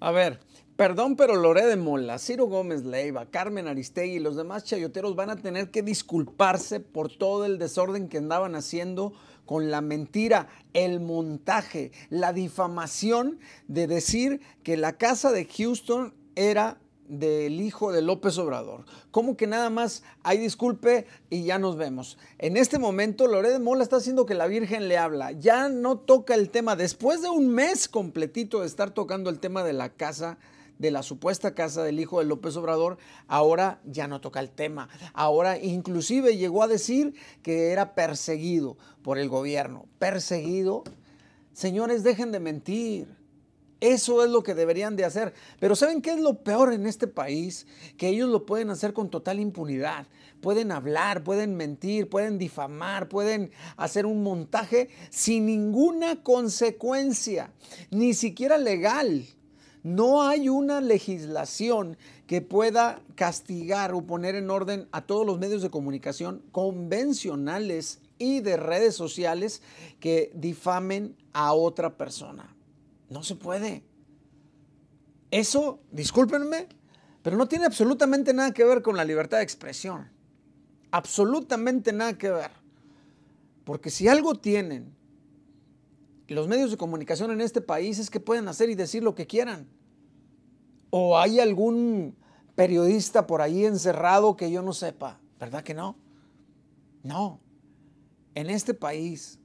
A ver, Perdón, pero Loré de Mola, Ciro Gómez Leiva, Carmen Aristegui y los demás chayoteros van a tener que disculparse por todo el desorden que andaban haciendo con la mentira, el montaje, la difamación de decir que la casa de Houston era del hijo de López Obrador. ¿Cómo que nada más hay disculpe y ya nos vemos? En este momento de Mola está haciendo que la Virgen le habla. Ya no toca el tema. Después de un mes completito de estar tocando el tema de la casa, de la supuesta casa del hijo de López Obrador, ahora ya no toca el tema. Ahora inclusive llegó a decir que era perseguido por el gobierno. Perseguido. Señores, dejen de mentir. Eso es lo que deberían de hacer. Pero ¿saben qué es lo peor en este país? Que ellos lo pueden hacer con total impunidad. Pueden hablar, pueden mentir, pueden difamar, pueden hacer un montaje sin ninguna consecuencia, ni siquiera legal. No hay una legislación que pueda castigar o poner en orden a todos los medios de comunicación convencionales y de redes sociales que difamen a otra persona. No se puede. Eso, discúlpenme, pero no tiene absolutamente nada que ver con la libertad de expresión. Absolutamente nada que ver. Porque si algo tienen los medios de comunicación en este país es que pueden hacer y decir lo que quieran. O hay algún periodista por ahí encerrado que yo no sepa, ¿verdad que no? No. En este país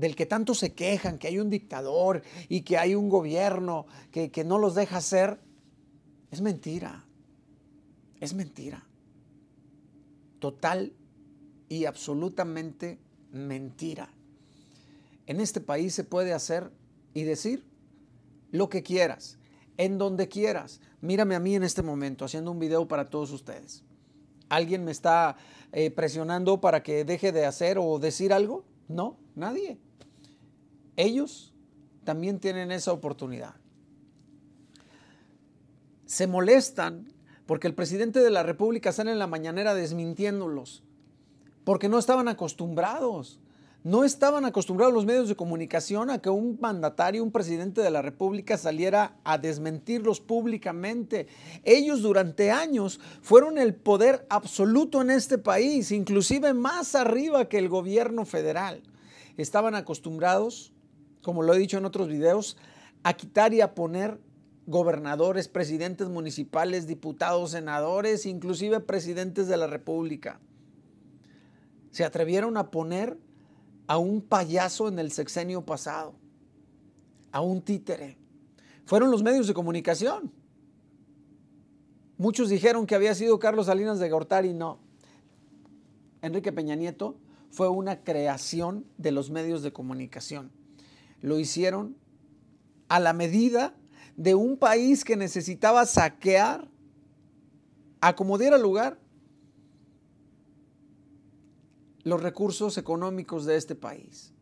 del que tanto se quejan, que hay un dictador y que hay un gobierno que, no los deja hacer, es mentira. Es mentira. Total y absolutamente mentira. En este país se puede hacer y decir lo que quieras, en donde quieras. Mírame a mí en este momento haciendo un video para todos ustedes. ¿Alguien me está eh, presionando para que deje de hacer o decir algo? No, nadie. Ellos también tienen esa oportunidad. Se molestan porque el presidente de la República sale en la mañanera desmintiéndolos, porque no estaban acostumbrados. No estaban acostumbrados los medios de comunicación a que un mandatario, un presidente de la República saliera a desmentirlos públicamente. Ellos durante años fueron el poder absoluto en este país, inclusive más arriba que el gobierno federal. Estaban acostumbrados, como lo he dicho en otros videos, a quitar y a poner gobernadores, presidentes municipales, diputados, senadores, inclusive presidentes de la República. Se atrevieron a poner a un payaso en el sexenio pasado, a un títere. Fueron los medios de comunicación. Muchos dijeron que había sido Carlos Salinas de Gortari, no. Enrique Peña Nieto fue una creación de los medios de comunicación. Lo hicieron a la medida de un país que necesitaba saquear a como lugar los recursos económicos de este país.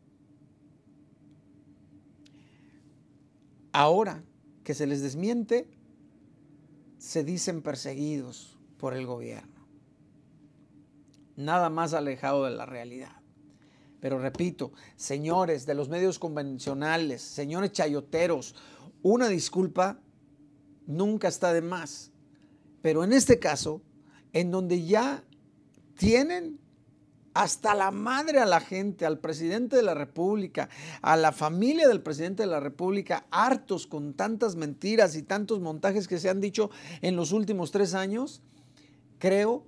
Ahora que se les desmiente, se dicen perseguidos por el gobierno. Nada más alejado de la realidad. Pero repito, señores de los medios convencionales, señores chayoteros, una disculpa nunca está de más. Pero en este caso, en donde ya tienen hasta la madre a la gente, al presidente de la República, a la familia del presidente de la República, hartos con tantas mentiras y tantos montajes que se han dicho en los últimos tres años, creo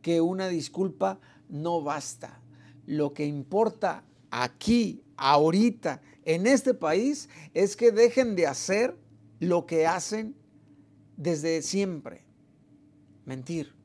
que una disculpa no basta. Lo que importa aquí, ahorita, en este país, es que dejen de hacer lo que hacen desde siempre, mentir.